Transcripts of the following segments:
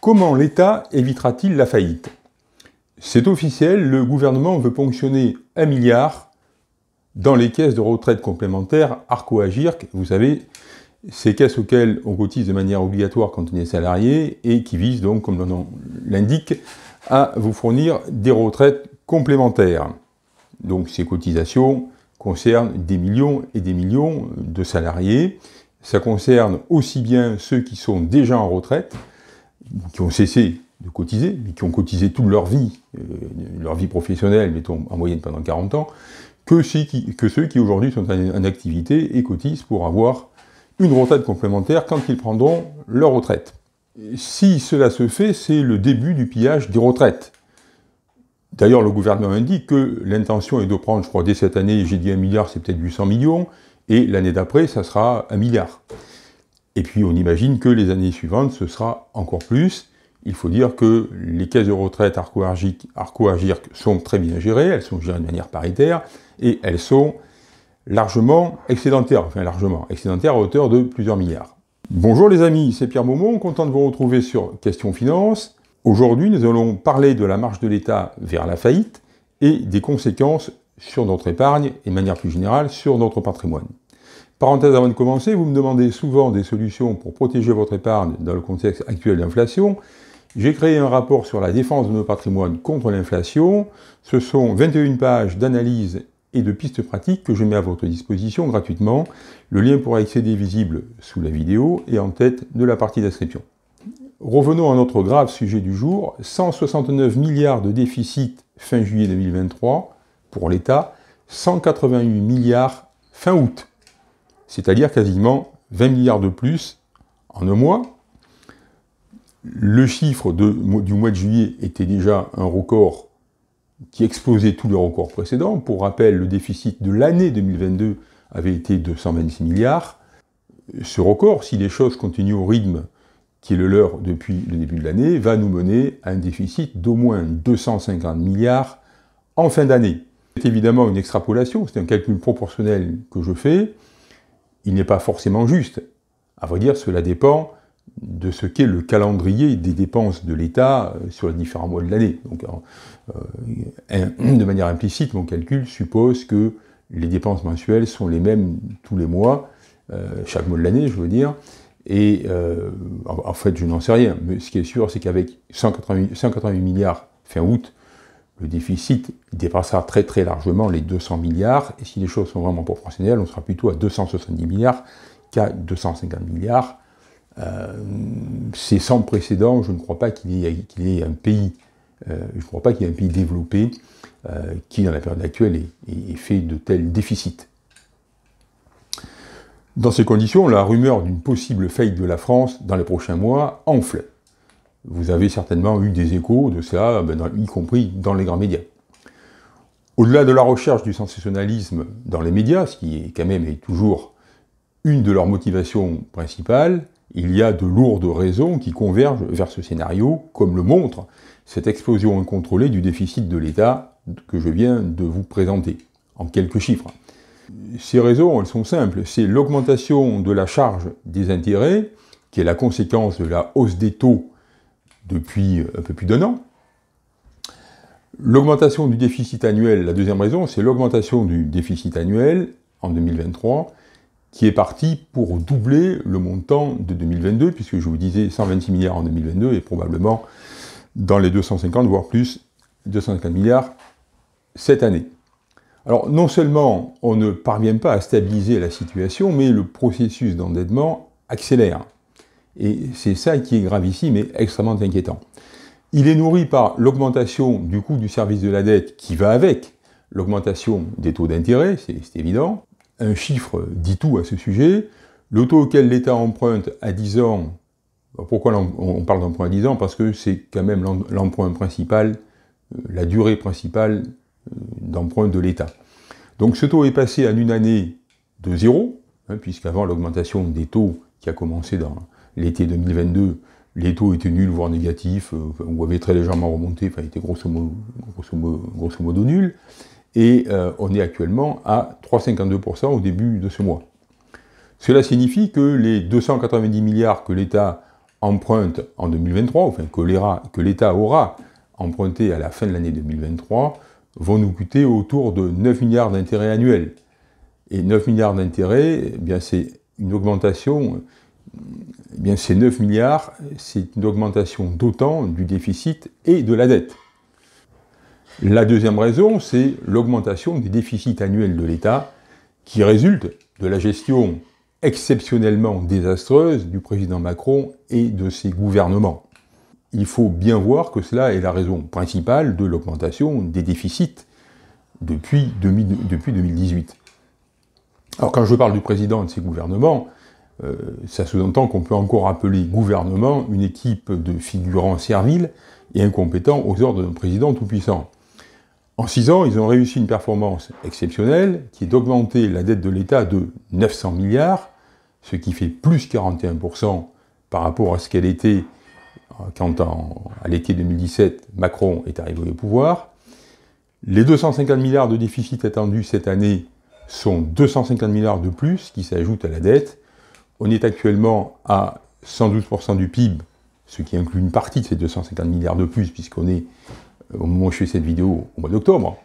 Comment l'État évitera-t-il la faillite C'est officiel, le gouvernement veut ponctionner un milliard dans les caisses de retraite complémentaires Arco-Agirc, vous savez, ces caisses auxquelles on cotise de manière obligatoire quand on est salarié et qui visent donc, comme le l'indique, à vous fournir des retraites complémentaires. Donc ces cotisations concernent des millions et des millions de salariés. Ça concerne aussi bien ceux qui sont déjà en retraite, qui ont cessé de cotiser, mais qui ont cotisé toute leur vie, euh, leur vie professionnelle, mettons en moyenne pendant 40 ans, que, ceux qui, aujourd'hui sont en, activité et cotisent pour avoir une retraite complémentaire quand ils prendront leur retraite. si cela se fait, c'est le début du pillage des retraites. D'ailleurs, le gouvernement indique que l'intention est de prendre, je crois, dès cette année, j'ai dit un milliard, c'est peut-être 800 millions, et l'année d'après, ça sera un milliard. Et puis on imagine que les années suivantes, ce sera encore plus. Il faut dire que les caisses de retraite Arco-Agirc sont très bien gérées, elles sont gérées de manière paritaire, et elles sont largement excédentaires, enfin largement excédentaires à hauteur de plusieurs milliards. Bonjour les amis, c'est Pierre Beaumont, content de vous retrouver sur Question Finance. Aujourd'hui, nous allons parler de la marche de l'État vers la faillite et des conséquences sur notre épargne et de manière plus générale sur notre patrimoine. Parenthèse avant de commencer, vous me demandez souvent des solutions pour protéger votre épargne dans le contexte actuel d'inflation. J'ai créé un rapport sur la défense de nos patrimoines contre l'inflation. Ce sont 21 pages d'analyse et de pistes pratiques que je mets à votre disposition gratuitement. Le lien pour accéder est visible sous la vidéo et en tête de la partie description. Revenons à notre grave sujet du jour, 169 milliards de déficit fin juillet 2023 pour l'État, 188 milliards fin août c'est-à-dire quasiment 20 milliards de plus en un mois. Le chiffre du mois de juillet était déjà un record qui explosait tous les records précédents. Pour rappel, le déficit de l'année 2022 avait été de 126 milliards. Ce record, si les choses continuent au rythme qui est le leur depuis le début de l'année, va nous mener à un déficit d'au moins 250 milliards en fin d'année. C'est évidemment une extrapolation, c'est un calcul proportionnel que je fais il n'est pas forcément juste. À vrai dire, cela dépend de ce qu'est le calendrier des dépenses de l'État euh, sur les différents mois de l'année. Donc, euh, de manière implicite, mon calcul suppose que les dépenses mensuelles sont les mêmes tous les mois, euh, chaque mois de l'année, je veux dire. Et en, fait, je n'en sais rien. Mais ce qui est sûr, c'est qu'avec 188 milliards fin août, le déficit dépassera très très largement les 200 milliards, et si les choses sont vraiment proportionnelles, on sera plutôt à 270 milliards qu'à 250 milliards. Euh, c'est sans précédent, je ne crois pas qu'il y, ait un pays, euh, je crois pas qu'il y ait un pays développé euh, qui, dans la période actuelle, est, fait de tels déficits. Dans ces conditions, la rumeur d'une possible faillite de la France dans les prochains mois enfle. Vous avez certainement eu des échos de ça, ben, y compris dans les grands médias. Au-delà de la recherche du sensationnalisme dans les médias, ce qui est quand même et toujours une de leurs motivations principales, il y a de lourdes raisons qui convergent vers ce scénario, comme le montre cette explosion incontrôlée du déficit de l'État que je viens de vous présenter, en quelques chiffres. Ces raisons, elles sont simples. C'est l'augmentation de la charge des intérêts, qui est la conséquence de la hausse des taux depuis un peu plus d'un an. L'augmentation du déficit annuel, la deuxième raison, c'est l'augmentation du déficit annuel en 2023 qui est parti pour doubler le montant de 2022, puisque je vous disais 126 milliards en 2022 et probablement dans les 250, voire plus, 250 milliards cette année. Alors non seulement on ne parvient pas à stabiliser la situation, mais le processus d'endettement accélère. Et c'est ça qui est grave ici, mais extrêmement inquiétant. Il est nourri par l'augmentation du coût du service de la dette qui va avec l'augmentation des taux d'intérêt, c'est évident. Un chiffre dit tout à ce sujet. Le taux auquel l'État emprunte à 10 ans, pourquoi on parle d'emprunt à 10 ans Parce que c'est quand même l'emprunt principal, euh, la durée principale euh, d'emprunt de l'État. Donc ce taux est passé en une année de zéro, hein, puisqu'avant l'augmentation des taux qui a commencé dans, l'été 2022, les taux étaient nuls, voire négatifs, euh, ou avaient très légèrement remonté, enfin, étaient grosso modo, nuls. Et euh, on est actuellement à 3,52% au début de ce mois. Cela signifie que les 290 milliards que l'État emprunte en 2023, enfin que l'État aura emprunté à la fin de l'année 2023, vont nous coûter autour de 9 milliards d'intérêts annuels. Et 9 milliards d'intérêts, eh c'est une augmentation eh bien ces 9 milliards, c'est une augmentation d'autant du déficit et de la dette. La deuxième raison, c'est l'augmentation des déficits annuels de l'État qui résulte de la gestion exceptionnellement désastreuse du président Macron et de ses gouvernements. Il faut bien voir que cela est la raison principale de l'augmentation des déficits depuis, depuis 2018. Alors quand je parle du président et de ses gouvernements, euh, ça sous-entend qu'on peut encore appeler gouvernement une équipe de figurants serviles et incompétents aux ordres d'un président tout-puissant. En six ans, ils ont réussi une performance exceptionnelle qui est d'augmenter la dette de l'État de 900 milliards, ce qui fait plus 41% par rapport à ce qu'elle était euh, quand, à l'été 2017, Macron est arrivé au pouvoir. Les 250 milliards de déficit attendus cette année sont 250 milliards de plus qui s'ajoutent à la dette on est actuellement à 112% du PIB, ce qui inclut une partie de ces 250 milliards de plus, puisqu'on est, euh, au moment où je fais cette vidéo, au mois d'octobre.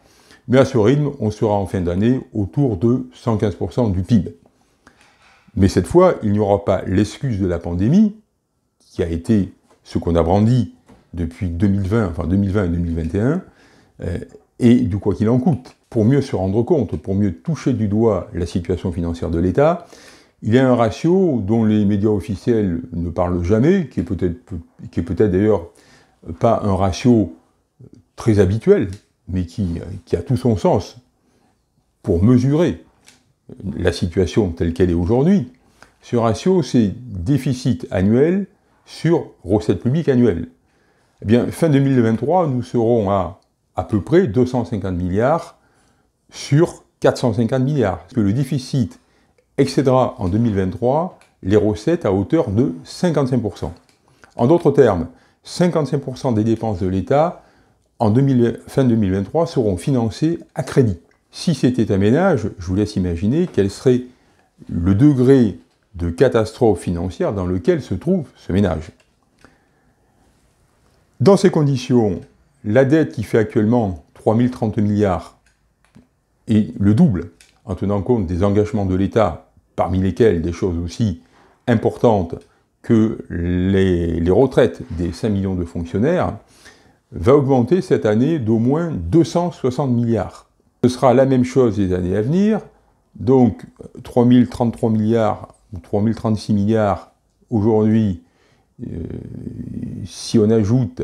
Mais à ce rythme, on sera en fin d'année autour de 115% du PIB. Mais cette fois, il n'y aura pas l'excuse de la pandémie, qui a été ce qu'on a brandi depuis 2020, enfin 2020 et 2021, euh, et du quoi qu'il en coûte. Pour mieux se rendre compte, pour mieux toucher du doigt la situation financière de l'État, il y a un ratio dont les médias officiels ne parlent jamais, qui est peut-être d'ailleurs pas un ratio très habituel, mais qui, a tout son sens pour mesurer la situation telle qu'elle est aujourd'hui. Ce ratio, c'est déficit annuel sur recette publique annuelle. Eh bien, fin 2023, nous serons à à peu près 250 milliards sur 450 milliards. Parce que le déficit excédera en 2023 les recettes à hauteur de 55%. En d'autres termes, 55% des dépenses de l'État en fin 2023 seront financées à crédit. Si c'était un ménage, je vous laisse imaginer quel serait le degré de catastrophe financière dans lequel se trouve ce ménage. Dans ces conditions, la dette qui fait actuellement 3030 milliards est le double en tenant compte des engagements de l'État parmi lesquelles des choses aussi importantes que les, retraites des 5 millions de fonctionnaires, va augmenter cette année d'au moins 260 milliards. Ce sera la même chose les années à venir, donc 3033 milliards ou 3036 milliards aujourd'hui, euh, si on ajoute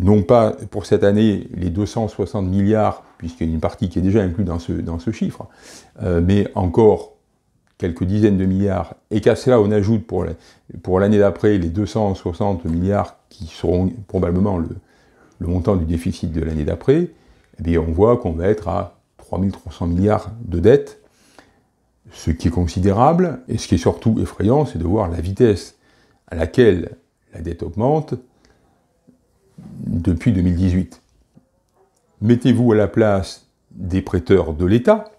non pas pour cette année les 260 milliards, puisqu'il y a une partie qui est déjà inclue dans ce, dans ce chiffre, euh, mais encore quelques dizaines de milliards, et qu'à cela on ajoute pour, l'année d'après les 260 milliards qui seront probablement le, montant du déficit de l'année d'après, eh on voit qu'on va être à 3300 milliards de dettes, ce qui est considérable, et ce qui est surtout effrayant, c'est de voir la vitesse à laquelle la dette augmente depuis 2018. Mettez-vous à la place des prêteurs de l'État,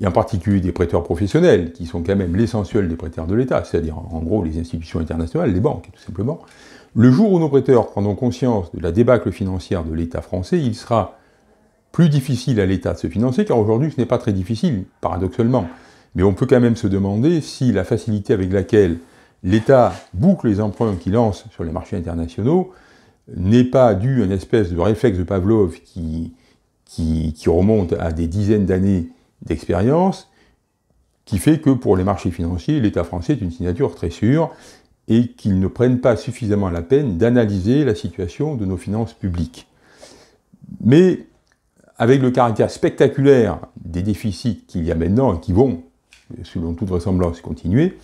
et en particulier des prêteurs professionnels, qui sont quand même l'essentiel des prêteurs de l'État, c'est-à-dire en gros les institutions internationales, les banques tout simplement, le jour où nos prêteurs prendront conscience de la débâcle financière de l'État français, il sera plus difficile à l'État de se financer, car aujourd'hui ce n'est pas très difficile, paradoxalement. Mais on peut quand même se demander si la facilité avec laquelle l'État boucle les emprunts qu'il lance sur les marchés internationaux n'est pas due à une espèce de réflexe de Pavlov qui, qui, qui remonte à des dizaines d'années d'expérience qui fait que pour les marchés financiers, l'État français est une signature très sûre et qu'ils ne prennent pas suffisamment la peine d'analyser la situation de nos finances publiques. Mais avec le caractère spectaculaire des déficits qu'il y a maintenant et qui vont, selon toute vraisemblance, continuer,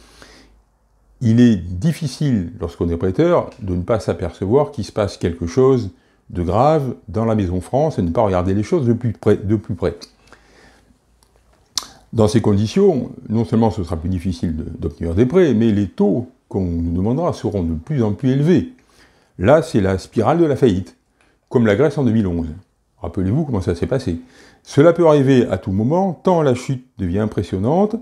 il est difficile, lorsqu'on est prêteur, de ne pas s'apercevoir qu'il se passe quelque chose de grave dans la Maison France et ne pas regarder les choses de plus près. De plus près. Dans ces conditions, non seulement ce sera plus difficile d'obtenir des prêts, mais les taux qu'on nous demandera seront de plus en plus élevés. Là, c'est la spirale de la faillite, comme la Grèce en 2011. Rappelez-vous comment ça s'est passé. Cela peut arriver à tout moment, tant la chute devient impressionnante.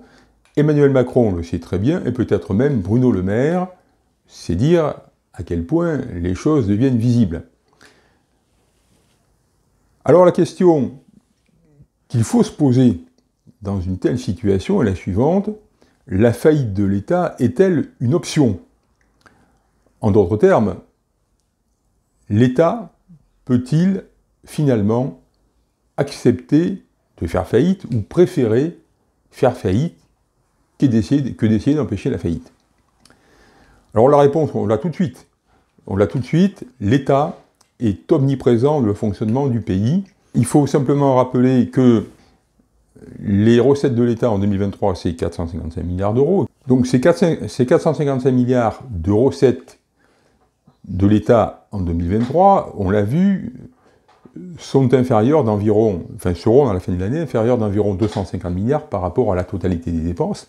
Emmanuel Macron le sait très bien, et peut-être même Bruno Le Maire, c'est dire à quel point les choses deviennent visibles. Alors la question qu'il faut se poser dans une telle situation est la suivante. La faillite de l'État est-elle une option En d'autres termes, l'État peut-il finalement accepter de faire faillite ou préférer faire faillite que d'essayer d'empêcher la faillite Alors la réponse, on l'a tout de suite. On l'a tout de suite, l'État est omniprésent dans le fonctionnement du pays. Il faut simplement rappeler que les recettes de l'État en 2023, c'est 455 milliards d'euros. Donc ces, 455 milliards de recettes de l'État en 2023, on l'a vu, sont inférieurs d'environ, enfin seront à la fin de l'année inférieurs d'environ 250 milliards par rapport à la totalité des dépenses,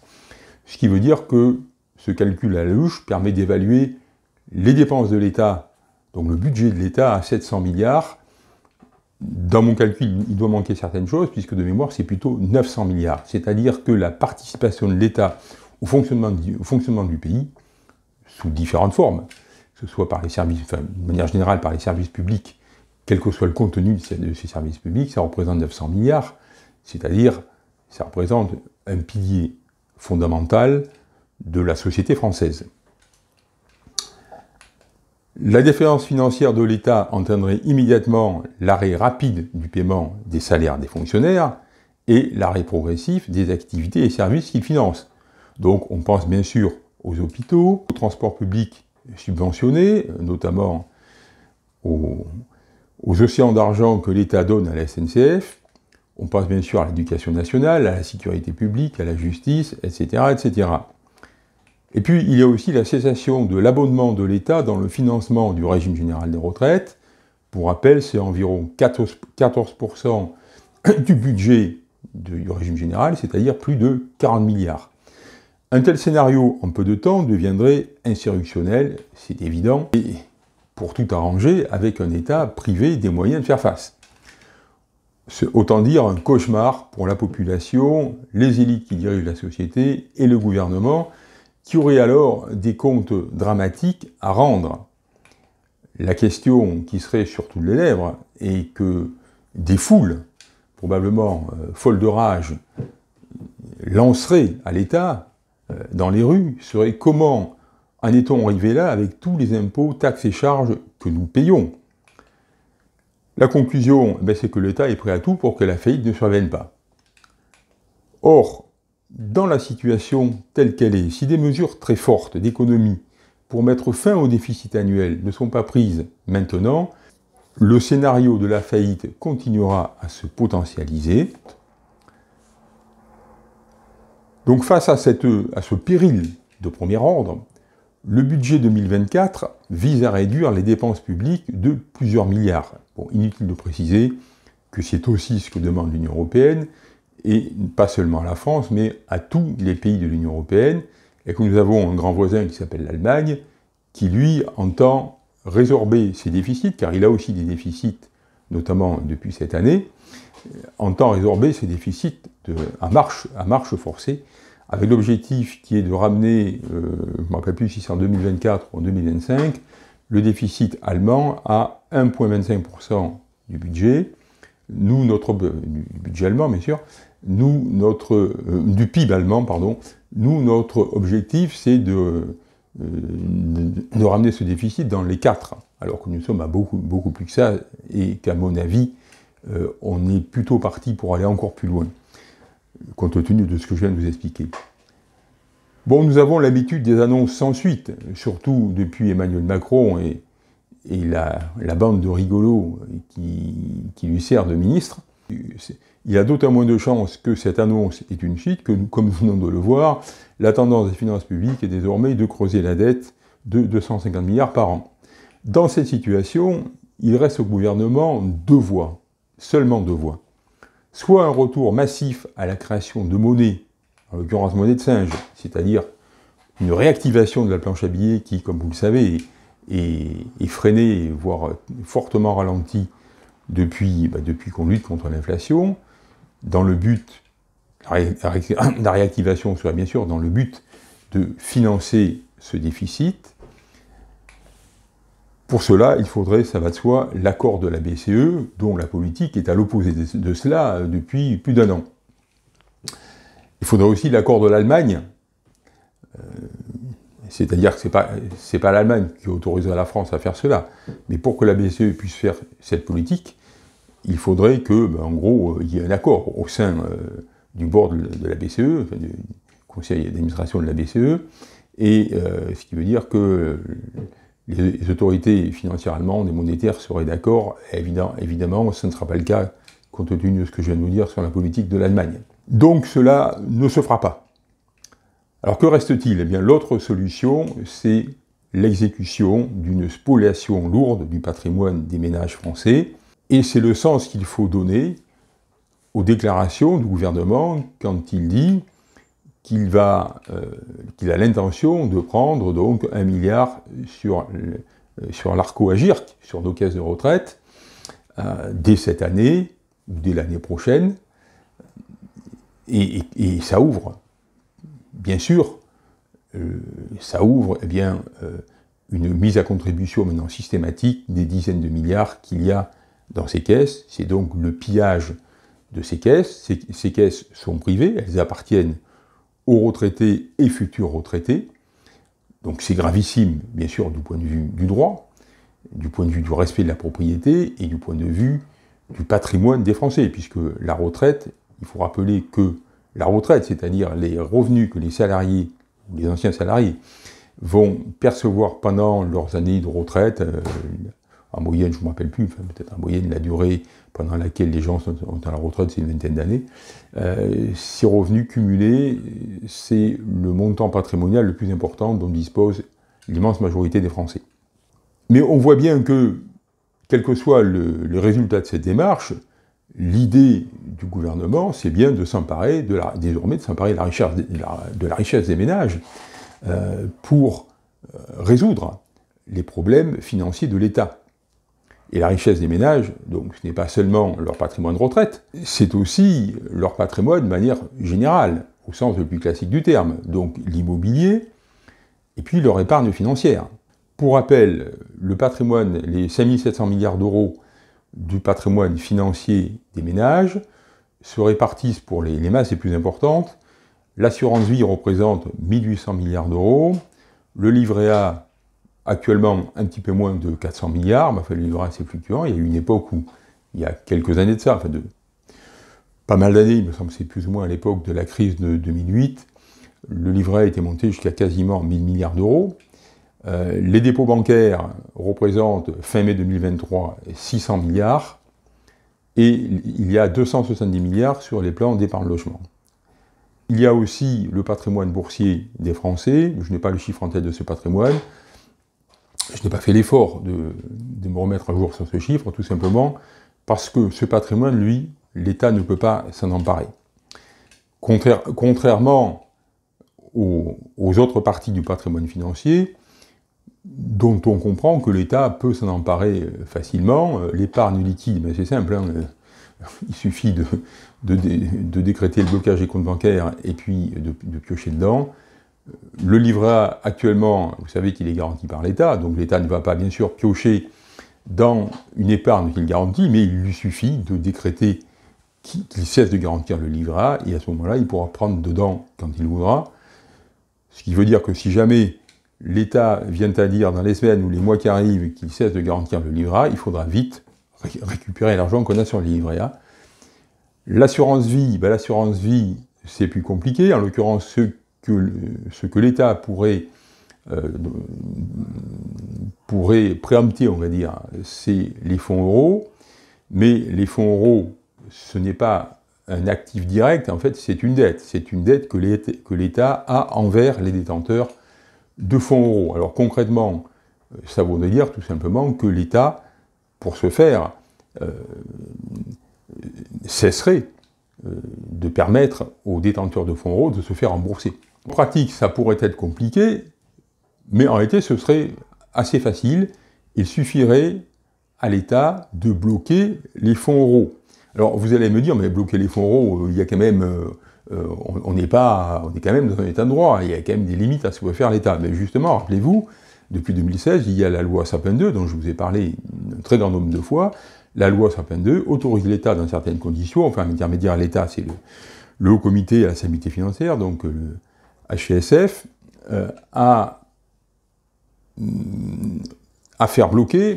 ce qui veut dire que ce calcul à la louche permet d'évaluer les dépenses de l'État, donc le budget de l'État à 700 milliards, dans mon calcul, il doit manquer certaines choses, puisque de mémoire, c'est plutôt 900 milliards. C'est-à-dire que la participation de l'État au fonctionnement, du, pays, sous différentes formes, que ce soit par les services, de manière générale par les services publics, quel que soit le contenu de ces services publics, ça représente 900 milliards, c'est-à-dire ça représente un pilier fondamental de la société française. La déférence financière de l'État entraînerait immédiatement l'arrêt rapide du paiement des salaires des fonctionnaires et l'arrêt progressif des activités et services qu'ils financent. Donc on pense bien sûr aux hôpitaux, aux transports publics subventionnés, notamment aux, aux océans d'argent que l'État donne à la SNCF. On pense bien sûr à l'éducation nationale, à la sécurité publique, à la justice, etc. etc. Et puis, il y a aussi la cessation de l'abonnement de l'État dans le financement du régime général des retraites. Pour rappel, c'est environ 14% du budget du régime général, c'est-à-dire plus de 40 milliards. Un tel scénario en peu de temps deviendrait insurrectionnel, c'est évident, et pour tout arranger avec un État privé des moyens de faire face. C'est autant dire un cauchemar pour la population, les élites qui dirigent la société et le gouvernement, qui aurait alors des comptes dramatiques à rendre. La question qui serait sur toutes les lèvres et que des foules, probablement euh, folles de rage, lanceraient à l'État, euh, dans les rues, serait comment en est-on arrivé là avec tous les impôts, taxes et charges que nous payons La conclusion, eh ben, c'est que l'État est prêt à tout pour que la faillite ne survienne pas. Or, dans la situation telle qu'elle est, si des mesures très fortes d'économie pour mettre fin au déficit annuel ne sont pas prises maintenant, le scénario de la faillite continuera à se potentialiser. Donc face à, cette, à ce péril de premier ordre, le budget 2024 vise à réduire les dépenses publiques de plusieurs milliards. Bon, inutile de préciser que c'est aussi ce que demande l'Union européenne, et pas seulement à la France, mais à tous les pays de l'Union européenne, et que nous avons un grand voisin qui s'appelle l'Allemagne, qui lui entend résorber ses déficits, car il a aussi des déficits, notamment depuis cette année, euh, entend résorber ses déficits à, marche, à marche forcée, avec l'objectif qui est de ramener, euh, je ne me rappelle plus si c'est en 2024 ou en 2025, le déficit allemand à 1,25% du budget, nous, notre budget allemand, bien sûr, nous, notre, euh, du PIB allemand, pardon, nous, notre objectif, c'est euh, de, ramener ce déficit dans les quatre, alors que nous sommes à beaucoup, beaucoup plus que ça, et qu'à mon avis, euh, on est plutôt parti pour aller encore plus loin, compte tenu de ce que je viens de vous expliquer. Bon, nous avons l'habitude des annonces sans suite, surtout depuis Emmanuel Macron et, et la, bande de rigolos qui, lui sert de ministre, il a d'autant moins de chances que cette annonce est une chute, que, comme nous venons de le voir, la tendance des finances publiques est désormais de creuser la dette de 250 milliards par an. Dans cette situation, il reste au gouvernement deux voies, seulement deux voies. Soit un retour massif à la création de monnaie, en l'occurrence monnaie de singe, c'est-à-dire une réactivation de la planche à billets qui, comme vous le savez, et freiné, voire fortement ralenti depuis, bah, depuis qu'on lutte contre l'inflation, dans le but, la réactivation serait bien sûr dans le but de financer ce déficit. Pour cela, il faudrait, ça va de soi, l'accord de la BCE, dont la politique est à l'opposé de cela depuis plus d'un an. Il faudrait aussi l'accord de l'Allemagne, euh, c'est-à-dire que ce n'est pas, pas l'Allemagne qui autorise la France à faire cela. Mais pour que la BCE puisse faire cette politique, il faudrait que, ben, en gros, euh, il y ait un accord au sein euh, du board de la BCE, du conseil d'administration de la BCE, et euh, ce qui veut dire que les autorités financières allemandes et monétaires seraient d'accord. Évidemment, ce ne sera pas le cas compte tenu de ce que je viens de vous dire sur la politique de l'Allemagne. Donc cela ne se fera pas. Alors que reste-t-il Eh bien l'autre solution, c'est l'exécution d'une spoliation lourde du patrimoine des ménages français, et c'est le sens qu'il faut donner aux déclarations du gouvernement quand il dit qu'il euh, qu'il a l'intention de prendre donc un milliard sur, euh, sur larco sur nos caisses de retraite, euh, dès cette année ou dès l'année prochaine, et ça ouvre bien sûr, euh, ça ouvre eh bien, euh, une mise à contribution maintenant systématique des dizaines de milliards qu'il y a dans ces caisses. C'est donc le pillage de ces caisses. ces, caisses sont privées, elles appartiennent aux retraités et futurs retraités. Donc c'est gravissime, bien sûr, du point de vue du droit, du point de vue du respect de la propriété et du point de vue du patrimoine des Français, puisque la retraite, il faut rappeler que la retraite, c'est-à-dire les revenus que les salariés les anciens salariés vont percevoir pendant leurs années de retraite, euh, en moyenne, je ne me rappelle plus, peut-être en moyenne la durée pendant laquelle les gens sont, à la retraite, c'est une vingtaine d'années, euh, ces revenus cumulés, c'est le montant patrimonial le plus important dont dispose l'immense majorité des Français. Mais on voit bien que, quel que soit le, le résultat de cette démarche, l'idée du gouvernement, c'est bien de s'emparer, de la, désormais, de s'emparer de la, richesse, des ménages euh, pour euh, résoudre les problèmes financiers de l'État. Et la richesse des ménages, donc, ce n'est pas seulement leur patrimoine de retraite, c'est aussi leur patrimoine de manière générale, au sens le plus classique du terme, donc l'immobilier, et puis leur épargne financière. Pour rappel, le patrimoine, les 5700 milliards d'euros du patrimoine financier des ménages se répartissent pour les, masses les plus importantes. L'assurance vie représente 1800 milliards d'euros, le livret A actuellement un petit peu moins de 400 milliards, le livret A c'est fluctuant, il y a eu une époque où, il y a quelques années de ça, enfin de pas mal d'années, il me semble c'est plus ou moins à l'époque de la crise de 2008, le livret A était monté jusqu'à quasiment 1000 milliards d'euros, euh, les dépôts bancaires représentent fin mai 2023 600 milliards et il y a 270 milliards sur les plans d'épargne logement. Il y a aussi le patrimoine boursier des Français, je n'ai pas le chiffre en tête de ce patrimoine, je n'ai pas fait l'effort de, me remettre à jour sur ce chiffre, tout simplement parce que ce patrimoine, lui, l'État ne peut pas s'en emparer. contrairement aux, autres parties du patrimoine financier, dont on comprend que l'État peut s'en emparer euh, facilement. Euh, l'épargne liquide, mais c'est simple, hein, euh, il suffit de, décréter le blocage des comptes bancaires et puis de, piocher dedans. Le livret actuellement, vous savez qu'il est garanti par l'État, donc l'État ne va pas bien sûr piocher dans une épargne qu'il garantit, mais il lui suffit de décréter qu'il cesse de garantir le livret et à ce moment-là, il pourra prendre dedans quand il voudra. Ce qui veut dire que si jamais l'État vient à dire dans les semaines ou les mois qui arrivent qu'il cesse de garantir le livret A, il faudra vite récupérer l'argent qu'on a sur le livret A. L'assurance vie, ben, l'assurance vie, c'est plus compliqué. En l'occurrence, ce que, ce que l'État pourrait, euh, pourrait préempter, on va dire, c'est les fonds euros. Mais les fonds euros, ce n'est pas un actif direct, en fait, c'est une dette. C'est une dette que l'État a envers les détenteurs de fonds euros. Alors concrètement, euh, ça voudrait dire tout simplement que l'État, pour ce faire, euh, cesserait euh, de permettre aux détenteurs de fonds euros de se faire rembourser. En pratique, ça pourrait être compliqué, mais en réalité, ce serait assez facile. Il suffirait à l'État de bloquer les fonds euros. Alors vous allez me dire, mais bloquer les fonds euros, il y a quand même euh, on n'est pas, on est quand même dans un état de droit, il y a quand même des limites à ce que peut faire l'État. Mais justement, rappelez-vous, depuis 2016, il y a la loi Sapin 2, dont je vous ai parlé un très grand nombre de fois. La loi Sapin 2 autorise l'État dans certaines conditions, enfin, l'intermédiaire l'État, c'est le, Haut Comité à la Santé financière, donc le euh, HSF, euh, mm, à, faire bloquer,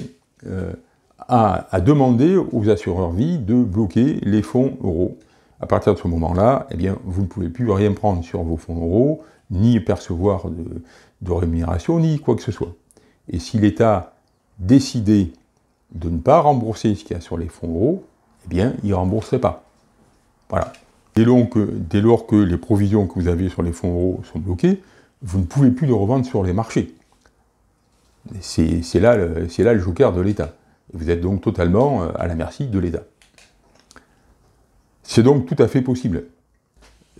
à demander aux assureurs-vie de bloquer les fonds euros à partir de ce moment-là, eh bien, vous ne pouvez plus rien prendre sur vos fonds euros, ni percevoir de, rémunération, ni quoi que ce soit. Et si l'État décidait de ne pas rembourser ce qu'il y a sur les fonds euros, eh bien, il ne rembourserait pas. Voilà. Dès lors, que, dès lors, que, les provisions que vous avez sur les fonds euros sont bloquées, vous ne pouvez plus les revendre sur les marchés. C'est là, là, le joker de l'État. Vous êtes donc totalement euh, à la merci de l'État. C'est donc tout à fait possible.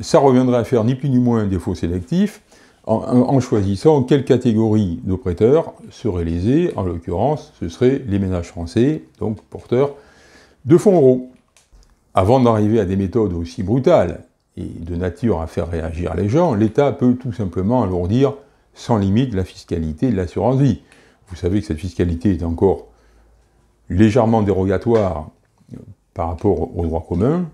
Ça reviendrait à faire ni plus ni moins un défaut sélectif en, choisissant quelle catégorie de prêteurs serait lésée. En l'occurrence, ce seraient les ménages français, donc porteurs de fonds euros. Avant d'arriver à des méthodes aussi brutales et de nature à faire réagir les gens, l'État peut tout simplement alourdir sans limite la fiscalité de l'assurance vie. Vous savez que cette fiscalité est encore légèrement dérogatoire par rapport au droit commun,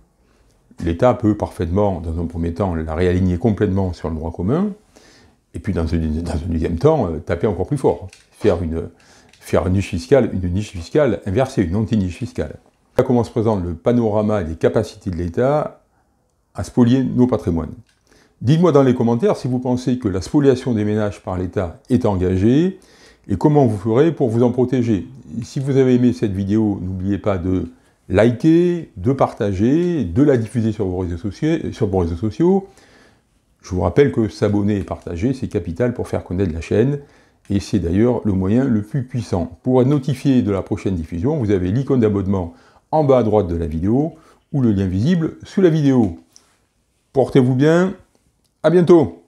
l'État peut parfaitement, dans un premier temps, la réaligner complètement sur le droit commun, et puis dans un, deuxième temps, euh, taper encore plus fort, faire une, faire une niche fiscale, une niche fiscale inversée, une anti-niche fiscale. Là comment se présente le panorama des capacités de l'État à spolier nos patrimoines. Dites-moi dans les commentaires si vous pensez que la spoliation des ménages par l'État est engagée et comment vous ferez pour vous en protéger. Si vous avez aimé cette vidéo, n'oubliez pas de liker, de partager, de la diffuser sur vos réseaux sociaux. Sur vos réseaux sociaux. Je vous rappelle que s'abonner et partager, c'est capital pour faire connaître la chaîne, et c'est d'ailleurs le moyen le plus puissant. Pour être notifié de la prochaine diffusion, vous avez l'icône d'abonnement en bas à droite de la vidéo, ou le lien visible sous la vidéo. Portez-vous bien, à bientôt